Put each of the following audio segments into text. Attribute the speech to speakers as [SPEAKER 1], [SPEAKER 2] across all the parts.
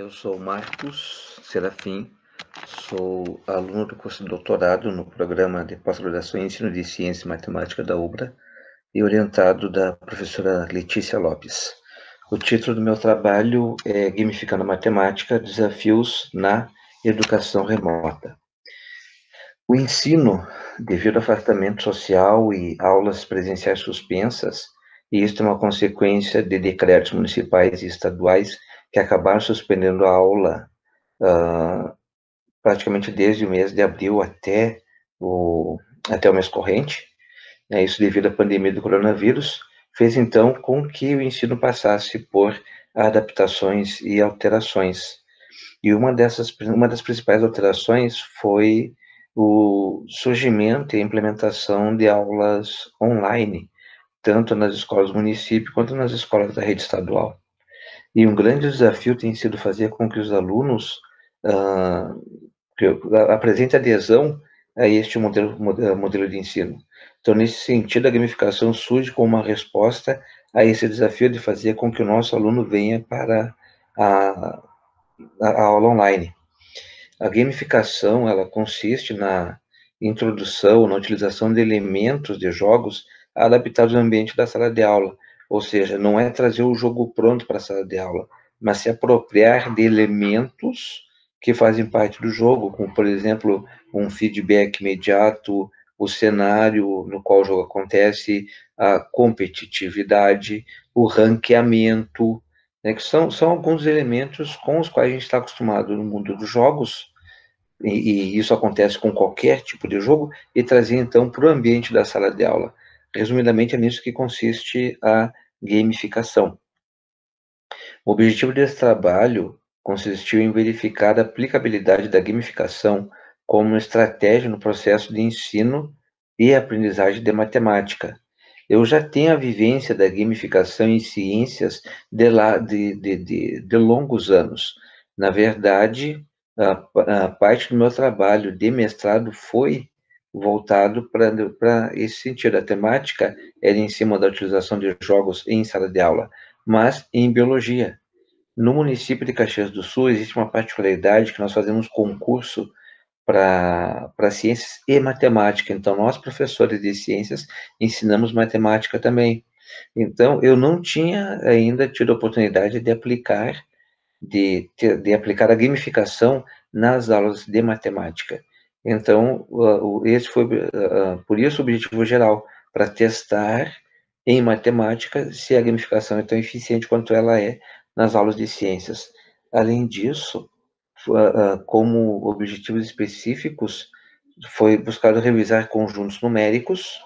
[SPEAKER 1] Eu sou Marcos Serafim, sou aluno do curso de doutorado no programa de pós-graduação em ensino de ciência e matemática da UBRA e orientado da professora Letícia Lopes. O título do meu trabalho é Gamificando a Matemática, Desafios na Educação Remota. O ensino, devido ao afastamento social e aulas presenciais suspensas, e isto é uma consequência de decretos municipais e estaduais que acabaram suspendendo a aula uh, praticamente desde o mês de abril até o, até o mês corrente, né, isso devido à pandemia do coronavírus, fez então com que o ensino passasse por adaptações e alterações. E uma dessas, uma das principais alterações foi o surgimento e a implementação de aulas online, tanto nas escolas do município quanto nas escolas da rede estadual. E um grande desafio tem sido fazer com que os alunos ah, uh, apresente adesão a este modelo, ah, modelo de ensino. Então, nesse sentido, a gamificação surge como uma resposta a esse desafio de fazer com que o nosso aluno venha para a, a aula online. A gamificação, ela consiste na introdução, na utilização de elementos de jogos adaptados ao ambiente da sala de aula, ou seja, não é trazer o jogo pronto para a sala de aula, mas se apropriar de elementos que fazem parte do jogo, como, por exemplo, um feedback imediato, o cenário no qual o jogo acontece, a competitividade, o ranqueamento, né, que são, são alguns elementos com os quais a gente está acostumado no mundo dos jogos, e, e, isso acontece com qualquer tipo de jogo, e trazer então para o ambiente da sala de aula. Resumidamente, é nisso que consiste a gamificação. O objetivo desse trabalho consistiu em verificar a aplicabilidade da gamificação como estratégia no processo de ensino e aprendizagem de matemática. Eu já tenho a vivência da gamificação em ciências de, lá, de, de, de, de longos anos. Na verdade, a, a parte do meu trabalho de mestrado foi voltado para esse sentido. A temática era em cima da utilização de jogos em sala de aula, mas em biologia. No município de Caxias do Sul existe uma particularidade que nós fazemos concurso para ciências e matemática. Então, nós, professores de ciências, ensinamos matemática também. Então, eu não tinha ainda tido a oportunidade de aplicar, de, de aplicar a gamificação nas aulas de matemática. Então, esse foi, ah, ah, por isso, o objetivo geral, para testar em matemática se a gamificação é tão eficiente quanto ela é nas aulas de ciências. Além disso, ah, como objetivos específicos, foi buscado revisar conjuntos numéricos,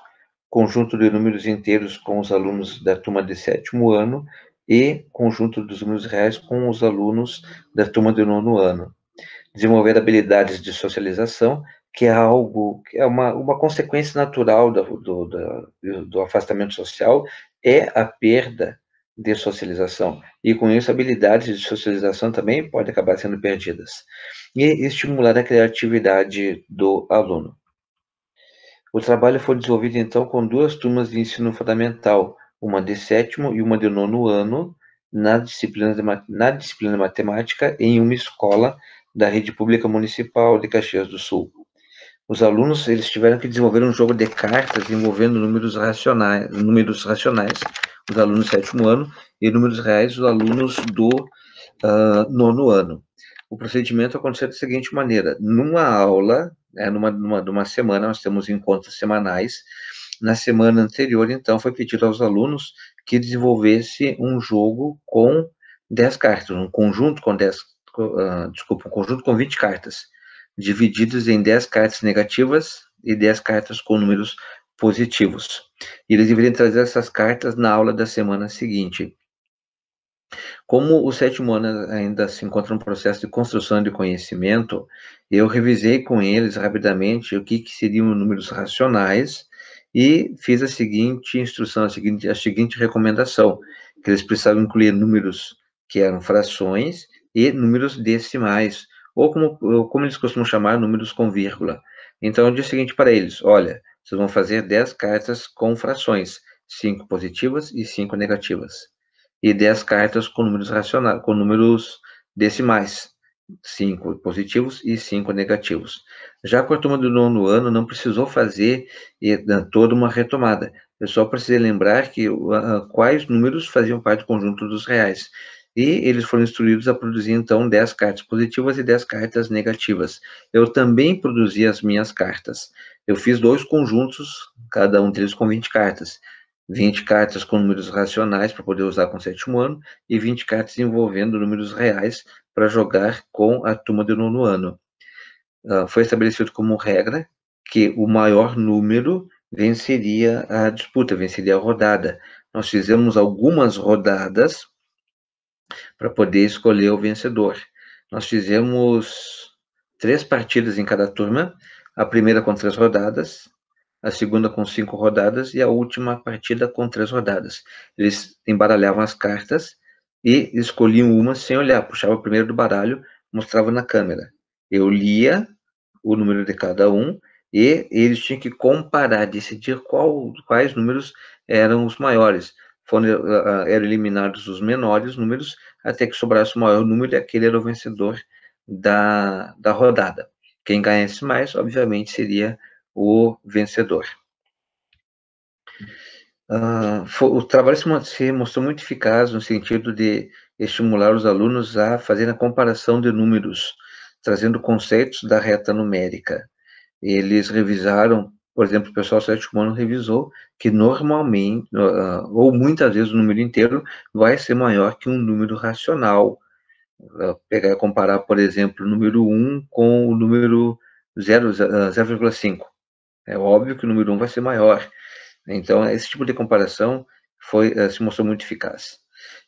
[SPEAKER 1] conjunto de números inteiros com os alunos da turma de sétimo ano e conjunto dos números reais com os alunos da turma de nono ano desenvolver habilidades de socialização, que é algo, que é uma, uma consequência natural do, do, do, do afastamento social, é a perda de socialização. E com isso, habilidades de socialização também podem acabar sendo perdidas. E estimular a criatividade do aluno. O trabalho foi desenvolvido então com duas turmas de ensino fundamental, uma de sétimo e uma de nono ano, na disciplina, de, na disciplina matemática, em uma escola da rede pública municipal de Caxias do Sul. Os alunos eles tiveram que desenvolver um jogo de cartas envolvendo números racionais, números racionais, os alunos do sétimo ano e números reais os alunos do uh, nono ano. O procedimento aconteceu da seguinte maneira: numa aula, né, numa, numa, numa semana, nós temos encontros semanais. Na semana anterior, então, foi pedido aos alunos que desenvolvesse um jogo com 10 cartas, um conjunto com 10 uh, desculpa, um conjunto com 20 cartas, divididos em 10 cartas negativas e 10 cartas com números positivos. E eles deveriam trazer essas cartas na aula da semana seguinte. Como o sétimo ano ainda se encontra no processo de construção de conhecimento, eu revisei com eles rapidamente o que, que seriam números racionais e fiz a seguinte instrução, a seguinte, a seguinte recomendação, que eles precisavam incluir números que eram frações e números decimais, ou como, ou como eles costumam chamar, números com vírgula. Então, eu disse o seguinte para eles: olha, vocês vão fazer 10 cartas com frações, 5 positivas e 5 negativas, e 10 cartas com números racionais, com números decimais, 5 positivos e 5 negativos. Já com a turma do nono ano, não precisou fazer né, toda uma retomada. Eu só precisei lembrar que uh, quais números faziam parte do conjunto dos reais. E eles foram instruídos a produzir então 10 cartas positivas e 10 cartas negativas. Eu também produzi as minhas cartas. Eu fiz dois conjuntos, cada um deles com 20 cartas. 20 cartas com números racionais para poder usar com o sétimo ano e 20 cartas envolvendo números reais para jogar com a turma do nono ano. Uh, foi estabelecido como regra que o maior número venceria a disputa, venceria a rodada. Nós fizemos algumas rodadas para poder escolher o vencedor. Nós fizemos três partidas em cada turma, a primeira com três rodadas, a segunda com cinco rodadas e a última partida com três rodadas. Eles embaralhavam as cartas e escolhiam uma sem olhar, puxava o primeiro do baralho, mostrava na câmera. Eu lia o número de cada um e eles tinham que comparar, decidir qual, quais números eram os maiores foram, eh, eh, eh, eram eliminados os menores números, até que sobrasse o maior número e aquele era o vencedor da, da rodada. Quem ganhasse mais, obviamente, seria o vencedor. Uh, ah, foi, o trabalho se, se mostrou muito eficaz no sentido de estimular os alunos a fazer a comparação de números, trazendo conceitos da reta numérica. Eles revisaram por exemplo, o pessoal sétimo humano revisou que normalmente, ah, ou muitas vezes o número inteiro, vai ser maior que um número racional. Ah, pegar, comparar, por exemplo, o número 1 com o número 0,5. Ah, é óbvio que o número 1 vai ser maior. Então, esse tipo de comparação foi, se mostrou muito eficaz.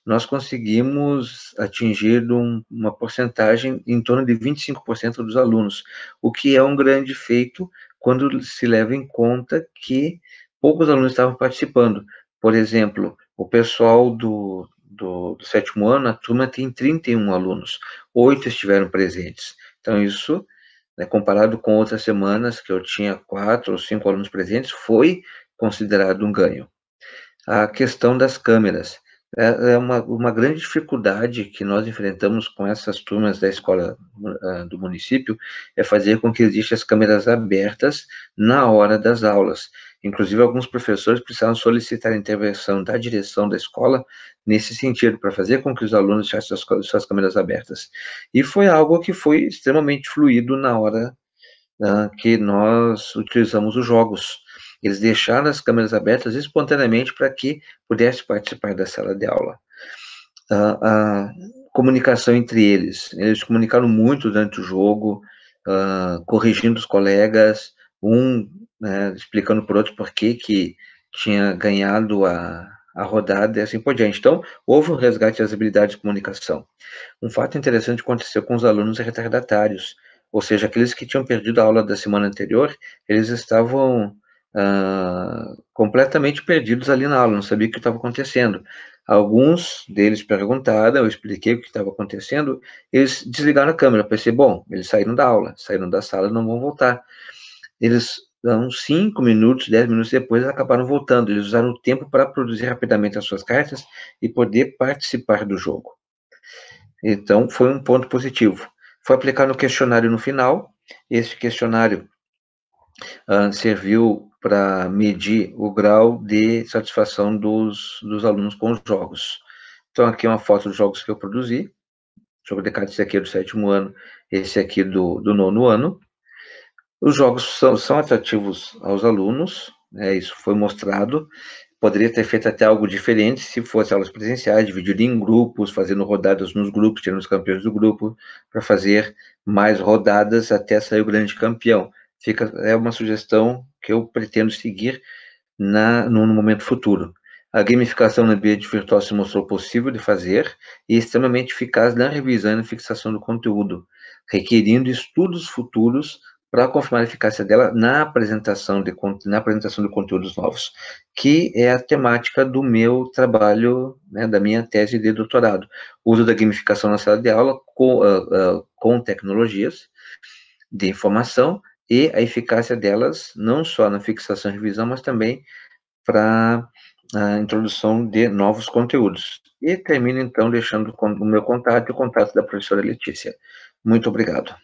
[SPEAKER 1] Nós conseguimos atingir uma porcentagem em torno de 25% dos alunos, o que é um grande feito, quando se leva em conta que poucos alunos estavam participando. Por exemplo, o pessoal do, do, do sétimo ano, a turma tem 31 alunos, oito estiveram presentes. Então, isso, né, comparado com outras semanas que eu tinha quatro ou cinco alunos presentes, foi considerado um ganho. A questão das câmeras. É, é uma, uma grande dificuldade que nós enfrentamos com essas turmas da escola ah, do município, é fazer com que existam as câmeras abertas na hora das aulas. Inclusive, alguns professores precisaram solicitar a intervenção da direção da escola nesse sentido, para fazer com que os alunos deixassem suas, suas câmeras abertas. E foi algo que foi extremamente fluido na hora uh, que nós utilizamos os jogos. Eles deixaram as câmeras abertas espontaneamente para que pudesse participar da sala de aula. A, a comunicação entre eles, eles comunicaram muito durante o jogo, ah, corrigindo os colegas, um né, explicando para o outro por que, que tinha ganhado a, a rodada e assim por diante. Então, houve um resgate das habilidades de comunicação. Um fato interessante aconteceu com os alunos retardatários, ou seja, aqueles que tinham perdido a aula da semana anterior, eles estavam ah, completamente perdidos ali na aula, não sabia o que estava acontecendo. Alguns deles perguntaram, eu expliquei o que estava acontecendo, eles desligaram a câmera, pensei, bom, eles saíram da aula, saíram da sala, não vão voltar. Eles, uns 5 minutos, 10 minutos depois, acabaram voltando, eles usaram o tempo para produzir rapidamente as suas cartas e poder participar do jogo. Então, foi um ponto positivo. Foi aplicado no questionário no final, esse questionário ah, serviu para medir o grau de satisfação dos, dos alunos com os jogos. Então, aqui é uma foto dos jogos que eu produzi. Jogo de cartas, esse aqui é do sétimo ano, esse aqui do, do nono ano. Os jogos são, são atrativos aos alunos, né, isso foi mostrado. Poderia ter feito até algo diferente se fosse aulas presenciais, dividido em grupos, fazendo rodadas nos grupos, tirando os campeões do grupo, para fazer mais rodadas até sair o grande campeão. Fica, é uma sugestão que eu pretendo seguir na, no, momento futuro. A gamificação no ambiente virtual se mostrou possível de fazer e extremamente eficaz na revisão e na fixação do conteúdo, requerindo estudos futuros para confirmar a eficácia dela na apresentação, de, na apresentação de conteúdos novos, que é a temática do meu trabalho, né, da minha tese de doutorado. O uso da gamificação na sala de aula com, uh, uh, com tecnologias de informação e a eficácia delas, não só na fixação e revisão, mas também para a ah, introdução de novos conteúdos. E termino, então, deixando o meu contato e o contato da professora Letícia. Muito obrigado.